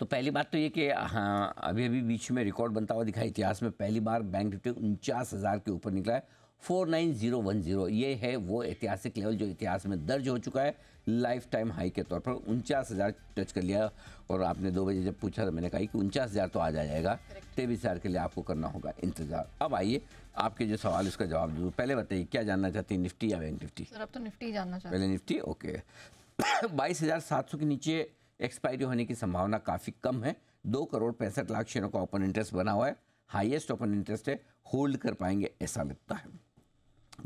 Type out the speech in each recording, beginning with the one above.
तो पहली बात तो ये कि हाँ अभी अभी बीच में रिकॉर्ड बनता हुआ दिखा इतिहास में पहली बार बैंक निफ्टी उनचास हज़ार के ऊपर निकला है four nine zero one zero ये है वो ऐतिहासिक लेवल जो इतिहास में दर्ज हो चुका है लाइफ टाइम हाई के तौर पर उनचास हज़ार टच कर लिया और आपने दो बजे जब पूछा तो मैंने कहा कि उनचास हज़ार तो आ आ जाएगा तेईस हज़ार के लिए आपको करना होगा इंतज़ार अब आइए आपके जो सवाल उसका जवाब दूँ पहले बताइए क्या जानना चाहती हैं निफ्टी या बैंक निफ्टी सर अब तो निफ्टी जानना चाहते पहले निफ्टी ओके बाईस हज़ार सात सौ के नीचे एक्सपायरी होने की संभावना काफ़ी कम है दो करोड़ पैंसठ लाख शेयरों का ओपन इंटरेस्ट बना हुआ है हाईएस्ट ओपन इंटरेस्ट है होल्ड कर पाएंगे ऐसा लगता है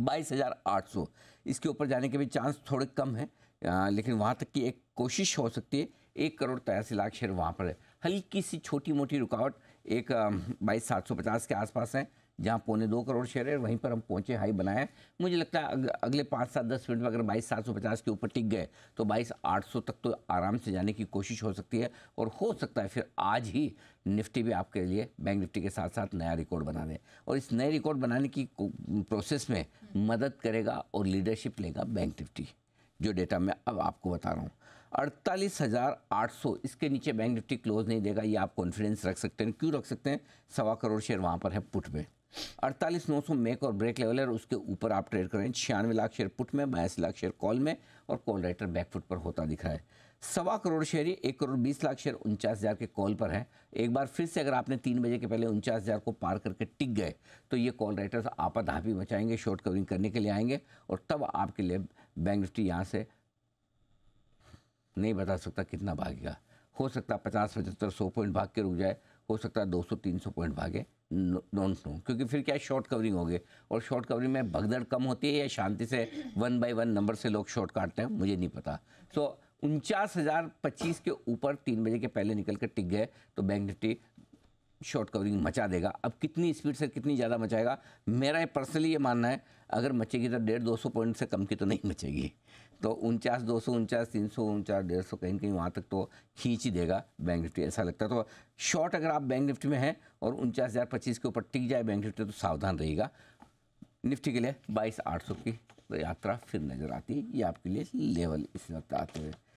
बाईस हज़ार आठ सौ इसके ऊपर जाने के भी चांस थोड़े कम है आ, लेकिन वहाँ तक की एक कोशिश हो सकती है एक करोड़ तिरासी लाख शेयर वहाँ पर है हल्की सी छोटी मोटी रुकावट एक बाईस सात सौ पचास के आसपास है जहाँ पौने दो करोड़ शेयर है वहीं पर हम पहुँचे हाई बनाए मुझे लगता है अगले पाँच सात दस मिनट में अगर बाईस सात सौ पचास के ऊपर टिक गए तो बाईस आठ सौ तक तो आराम से जाने की कोशिश हो सकती है और हो सकता है फिर आज ही निफ्टी भी आपके लिए बैंक निफ्टी के साथ साथ नया रिकॉर्ड बना दें और इस नए रिकॉर्ड बनाने की प्रोसेस में मदद करेगा और लीडरशिप लेगा बैंक निफ्टी जो डेटा मैं अब आपको बता रहा हूँ अड़तालीस हज़ार आठ सौ इसके नीचे बैंक निफ्टी क्लोज नहीं देगा ये आप कॉन्फिडेंस रख सकते हैं क्यों रख सकते हैं सवा करोड़ शेयर वहाँ पर है पुट में अड़तालीस नौ सौ मेक और ब्रेक लेवल है और उसके ऊपर आप ट्रेड करें छियानवे लाख शेयर पुट में बयासी लाख शेयर कॉल में और कॉल राइटर बैकफुट पर होता दिख रहा है सवा करोड़ शेयर ही एक करोड़ बीस लाख शेयर उनचास हज़ार के कॉल पर है एक बार फिर से अगर आपने तीन बजे के पहले उनचास हज़ार को पार करके टिक गए तो ये कॉल राइटर्स आपा धापी बचाएंगे शॉर्ट कवरिंग करने के लिए आएंगे और तब आपके लिए बैंक निफ्टी यहाँ से नहीं बता सकता कितना भागेगा हो सकता है पचास पचहत्तर सौ पॉइंट भाग के रुक जाए हो सकता है दो सौ तीन सौ पॉइंट भागे डोंट नो क्योंकि फिर क्या शॉर्ट कवरिंग होगी और शॉर्ट कवरिंग में भगदड़ कम होती है या शांति से वन बाय वन नंबर से लोग शॉर्ट काटते हैं मुझे नहीं पता सो so, उनचास हज़ार पच्चीस के ऊपर तीन बजे के पहले निकल कर टिक गए तो बैंक निफ्टी शॉर्ट कवरिंग मचा देगा अब कितनी स्पीड से कितनी ज़्यादा मचाएगा मेरा पर्सनली ये मानना है अगर मचेगी तो डेढ़ दो सौ पॉइंट से कम की तो नहीं मचेगी तो उनचास दो सौ उनचास तीन सौ उनचास डेढ़ सौ कहीं कहीं वहाँ तक तो खींच ही देगा बैंक निफ्टी ऐसा लगता है तो शॉर्ट अगर आप बैंक निफ्टी में हैं और उनचास हज़ार पच्चीस के ऊपर टिक जाए बैंक निफ्टी तो सावधान रहेगा निफ्टी के लिए बाईस आठ सौ की तो यात्रा फिर नज़र आती है ये आपके लिए लेवल इस वक्त आते हैं